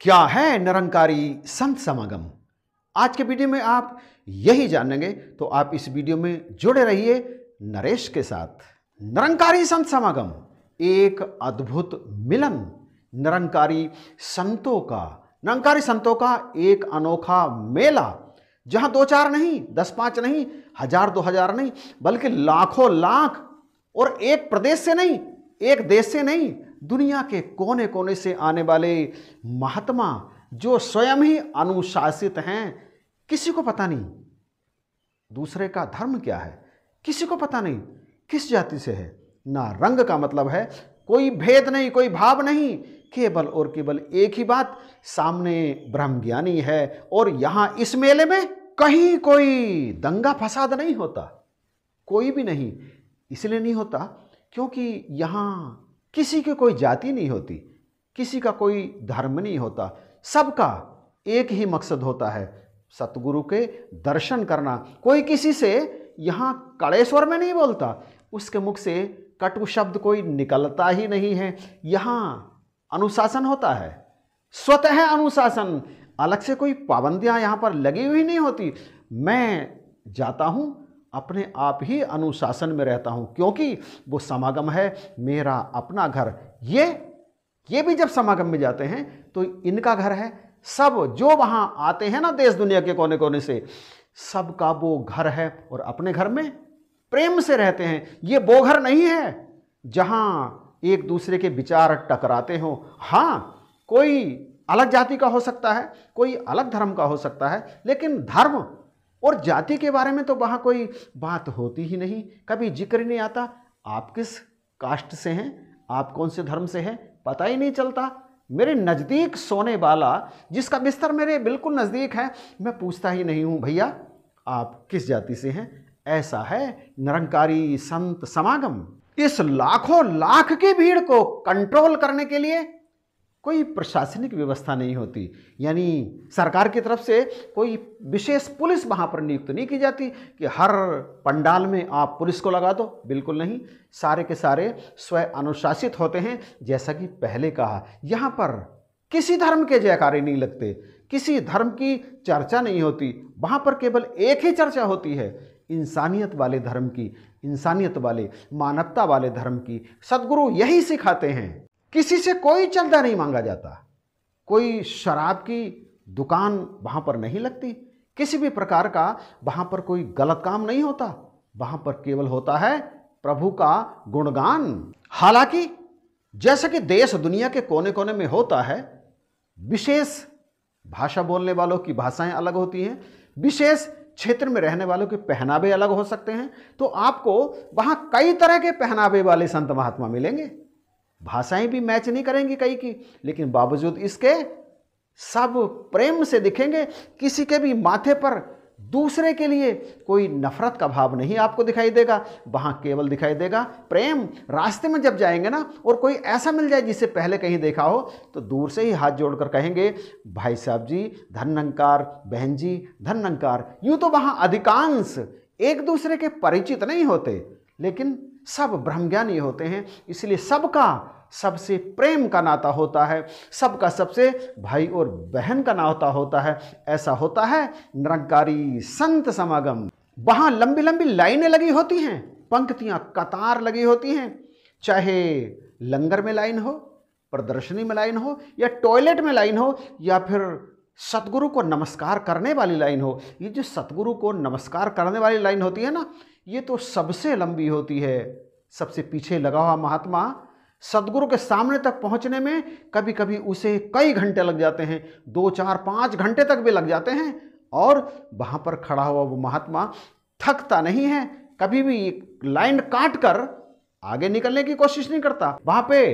क्या है निरंकारी संत समागम आज के वीडियो में आप यही जानेंगे तो आप इस वीडियो में जुड़े रहिए नरेश के साथ निरंकारी संत समागम एक अद्भुत मिलन निरंकारी संतों का निरंकारी संतों का एक अनोखा मेला जहां दो चार नहीं दस पाँच नहीं हजार दो हजार नहीं बल्कि लाखों लाख और एक प्रदेश से नहीं एक देश से नहीं दुनिया के कोने कोने से आने वाले महात्मा जो स्वयं ही अनुशासित हैं किसी को पता नहीं दूसरे का धर्म क्या है किसी को पता नहीं किस जाति से है ना रंग का मतलब है कोई भेद नहीं कोई भाव नहीं केवल और केवल एक ही बात सामने ब्रह्म ज्ञानी है और यहां इस मेले में कहीं कोई दंगा फसाद नहीं होता कोई भी नहीं इसलिए नहीं होता क्योंकि यहां किसी की कोई जाति नहीं होती किसी का कोई धर्म नहीं होता सबका एक ही मकसद होता है सतगुरु के दर्शन करना कोई किसी से यहाँ कड़े स्वर में नहीं बोलता उसके मुख से कटु शब्द कोई निकलता ही नहीं है यहाँ अनुशासन होता है स्वतः अनुशासन अलग से कोई पाबंदियाँ यहाँ पर लगी हुई नहीं होती मैं जाता हूँ अपने आप ही अनुशासन में रहता हूं क्योंकि वो समागम है मेरा अपना घर ये ये भी जब समागम में जाते हैं तो इनका घर है सब जो वहां आते हैं ना देश दुनिया के कोने कोने से सबका वो घर है और अपने घर में प्रेम से रहते हैं ये वो घर नहीं है जहां एक दूसरे के विचार टकराते हो हाँ कोई अलग जाति का हो सकता है कोई अलग धर्म का हो सकता है लेकिन धर्म और जाति के बारे में तो वहाँ कोई बात होती ही नहीं कभी जिक्र नहीं आता आप किस कास्ट से हैं आप कौन से धर्म से हैं पता ही नहीं चलता मेरे नज़दीक सोने वाला जिसका बिस्तर मेरे बिल्कुल नज़दीक है मैं पूछता ही नहीं हूँ भैया आप किस जाति से हैं ऐसा है निरंकारी संत समागम इस लाखों लाख की भीड़ को कंट्रोल करने के लिए कोई प्रशासनिक व्यवस्था नहीं होती यानी सरकार की तरफ से कोई विशेष पुलिस वहाँ पर नियुक्त नहीं की जाती कि हर पंडाल में आप पुलिस को लगा दो बिल्कुल नहीं सारे के सारे स्वयं अनुशासित होते हैं जैसा कि पहले कहा यहाँ पर किसी धर्म के जयकारे नहीं लगते किसी धर्म की चर्चा नहीं होती वहाँ पर केवल एक ही चर्चा होती है इंसानियत वाले धर्म की इंसानियत वाले मानवता वाले धर्म की सदगुरु यही सिखाते हैं किसी से कोई चंदा नहीं मांगा जाता कोई शराब की दुकान वहां पर नहीं लगती किसी भी प्रकार का वहां पर कोई गलत काम नहीं होता वहाँ पर केवल होता है प्रभु का गुणगान हालांकि जैसे कि देश दुनिया के कोने कोने में होता है विशेष भाषा बोलने वालों की भाषाएं अलग होती हैं विशेष क्षेत्र में रहने वालों के पहनावे अलग हो सकते हैं तो आपको वहाँ कई तरह के पहनावे वाले संत महात्मा मिलेंगे भाषाएं भी मैच नहीं करेंगी कई की लेकिन बावजूद इसके सब प्रेम से दिखेंगे किसी के भी माथे पर दूसरे के लिए कोई नफरत का भाव नहीं आपको दिखाई देगा वहाँ केवल दिखाई देगा प्रेम रास्ते में जब जाएंगे ना और कोई ऐसा मिल जाए जिसे पहले कहीं देखा हो तो दूर से ही हाथ जोड़कर कहेंगे भाई साहब जी धनंकार बहन जी धनंकार यूँ तो वहाँ अधिकांश एक दूसरे के परिचित नहीं होते लेकिन सब ब्रह्मज्ञानी होते हैं इसलिए सबका सबसे प्रेम का नाता होता है सबका सबसे भाई और बहन का नाता होता है ऐसा होता है निरंकारी संत समागम वहां लंबी लंबी लाइनें लगी होती हैं पंक्तियां कतार लगी होती हैं चाहे लंगर में लाइन हो प्रदर्शनी में लाइन हो या टॉयलेट में लाइन हो या फिर सतगुरु को नमस्कार करने वाली लाइन हो ये जो सतगुरु को नमस्कार करने वाली लाइन होती है ना ये तो सबसे लंबी होती है सबसे पीछे लगा हुआ महात्मा सदगुरु के सामने तक पहुंचने में कभी कभी उसे कई घंटे लग जाते हैं दो चार पाँच घंटे तक भी लग जाते हैं और वहाँ पर खड़ा हुआ वो महात्मा थकता नहीं है कभी भी लाइन काट कर आगे निकलने की कोशिश नहीं करता वहाँ पे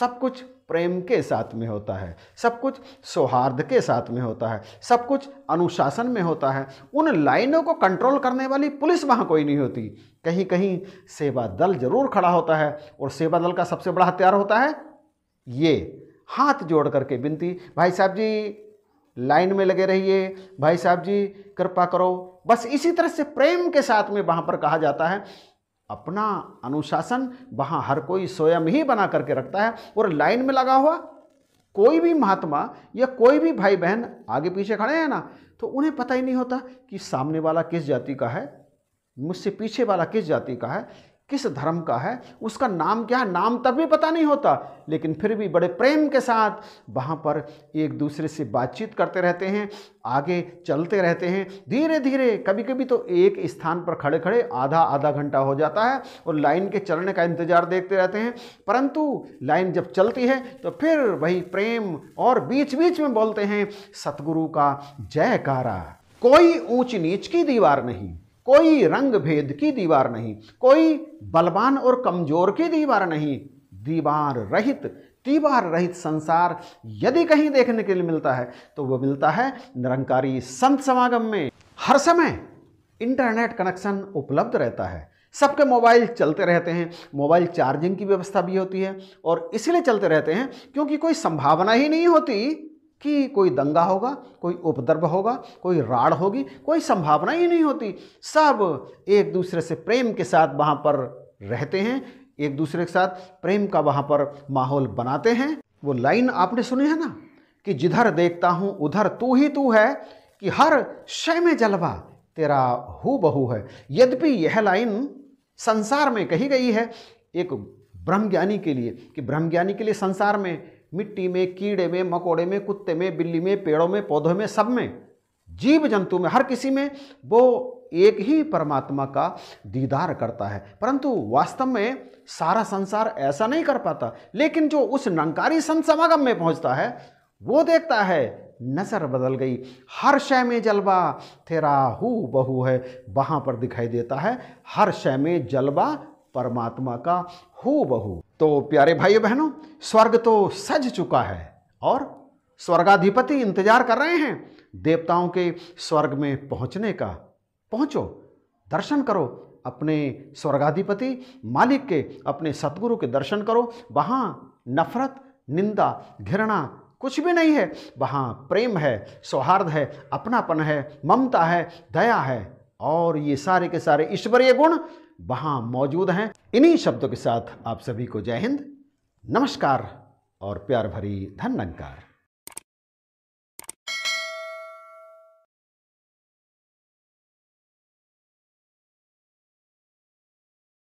सब कुछ प्रेम के साथ में होता है सब कुछ सौहार्द के साथ में होता है सब कुछ अनुशासन में होता है उन लाइनों को कंट्रोल करने वाली पुलिस वहाँ कोई नहीं होती कहीं कहीं सेवा दल जरूर खड़ा होता है और सेवा दल का सबसे बड़ा हथियार होता है ये हाथ जोड़ करके विनती भाई साहब जी लाइन में लगे रहिए भाई साहब जी कृपा करो बस इसी तरह से प्रेम के साथ में वहाँ पर कहा जाता है अपना अनुशासन वहाँ हर कोई स्वयं ही बना करके रखता है और लाइन में लगा हुआ कोई भी महात्मा या कोई भी भाई बहन आगे पीछे खड़े हैं ना तो उन्हें पता ही नहीं होता कि सामने वाला किस जाति का है मुझसे पीछे वाला किस जाति का है किस धर्म का है उसका नाम क्या है नाम तब भी पता नहीं होता लेकिन फिर भी बड़े प्रेम के साथ वहाँ पर एक दूसरे से बातचीत करते रहते हैं आगे चलते रहते हैं धीरे धीरे कभी कभी तो एक स्थान पर खड़े खड़े आधा आधा घंटा हो जाता है और लाइन के चलने का इंतज़ार देखते रहते हैं परंतु लाइन जब चलती है तो फिर वही प्रेम और बीच बीच में बोलते हैं सतगुरु का जयकारा कोई ऊंच नीच की दीवार नहीं कोई रंग भेद की दीवार नहीं कोई बलवान और कमजोर की दीवार नहीं दीवार रहित दीवार रहित संसार यदि कहीं देखने के लिए मिलता है तो वह मिलता है निरंकारी संत समागम में हर समय इंटरनेट कनेक्शन उपलब्ध रहता है सबके मोबाइल चलते रहते हैं मोबाइल चार्जिंग की व्यवस्था भी होती है और इसलिए चलते रहते हैं क्योंकि कोई संभावना ही नहीं होती कि कोई दंगा होगा कोई उपद्रव होगा कोई राड़ होगी कोई संभावना ही नहीं होती सब एक दूसरे से प्रेम के साथ वहाँ पर रहते हैं एक दूसरे के साथ प्रेम का वहाँ पर माहौल बनाते हैं वो लाइन आपने सुनी है ना कि जिधर देखता हूँ उधर तू ही तू है कि हर शय में जलवा तेरा हु बहु है यद्यपि यह लाइन संसार में कही गई है एक ब्रह्मज्ञानी के लिए कि ब्रह्मज्ञानी के लिए संसार में मिट्टी में कीड़े में मकोड़े में कुत्ते में बिल्ली में पेड़ों में पौधों में सब में जीव जंतु में हर किसी में वो एक ही परमात्मा का दीदार करता है परंतु वास्तव में सारा संसार ऐसा नहीं कर पाता लेकिन जो उस नंकारी संत समागम में पहुंचता है वो देखता है नज़र बदल गई हर शय में जलवा तेरा हु बहू है वहाँ पर दिखाई देता है हर शय में जलवा परमात्मा का हो बहु तो प्यारे भाइयों बहनों स्वर्ग तो सज चुका है और स्वर्गाधिपति इंतजार कर रहे हैं देवताओं के स्वर्ग में पहुंचने का पहुंचो दर्शन करो अपने स्वर्गाधिपति मालिक के अपने सतगुरु के दर्शन करो वहाँ नफरत निंदा घृणा कुछ भी नहीं है वहाँ प्रेम है सौहार्द है अपनापन है ममता है दया है और ये सारे के सारे ईश्वरीय गुण वहां मौजूद हैं इन्हीं शब्दों के साथ आप सभी को जय हिंद नमस्कार और प्यार भरी धन्यंकार